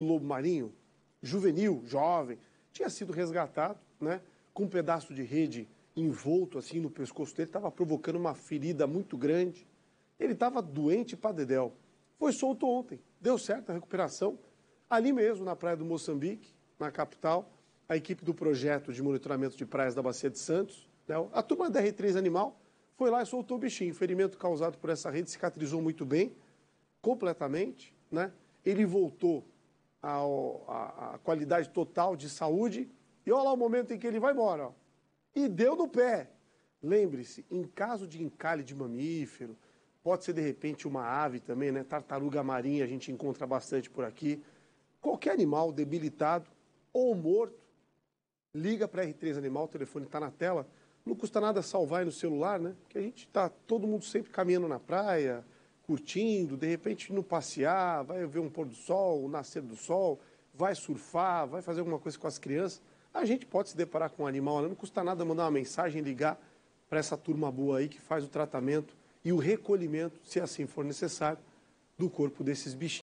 lobo marinho, juvenil, jovem, tinha sido resgatado, né? Com um pedaço de rede envolto assim no pescoço dele, estava provocando uma ferida muito grande. Ele estava doente para dedéu. Foi solto ontem, deu certo a recuperação. Ali mesmo, na praia do Moçambique, na capital, a equipe do projeto de monitoramento de praias da Bacia de Santos, né? a turma da R3 Animal, foi lá e soltou o bichinho. O ferimento causado por essa rede cicatrizou muito bem, completamente. Né? Ele voltou a qualidade total de saúde. E olha lá o momento em que ele vai embora. Ó. E deu no pé. Lembre-se, em caso de encalhe de mamífero, pode ser de repente uma ave também, né? Tartaruga marinha a gente encontra bastante por aqui. Qualquer animal debilitado ou morto, liga para R3 Animal, o telefone está na tela. Não custa nada salvar aí no celular, né? Que a gente está todo mundo sempre caminhando na praia, curtindo, de repente no passear, vai ver um pôr do sol, o nascer do sol, vai surfar, vai fazer alguma coisa com as crianças, a gente pode se deparar com um animal. Não custa nada mandar uma mensagem, ligar para essa turma boa aí que faz o tratamento e o recolhimento, se assim for necessário, do corpo desses bichinhos.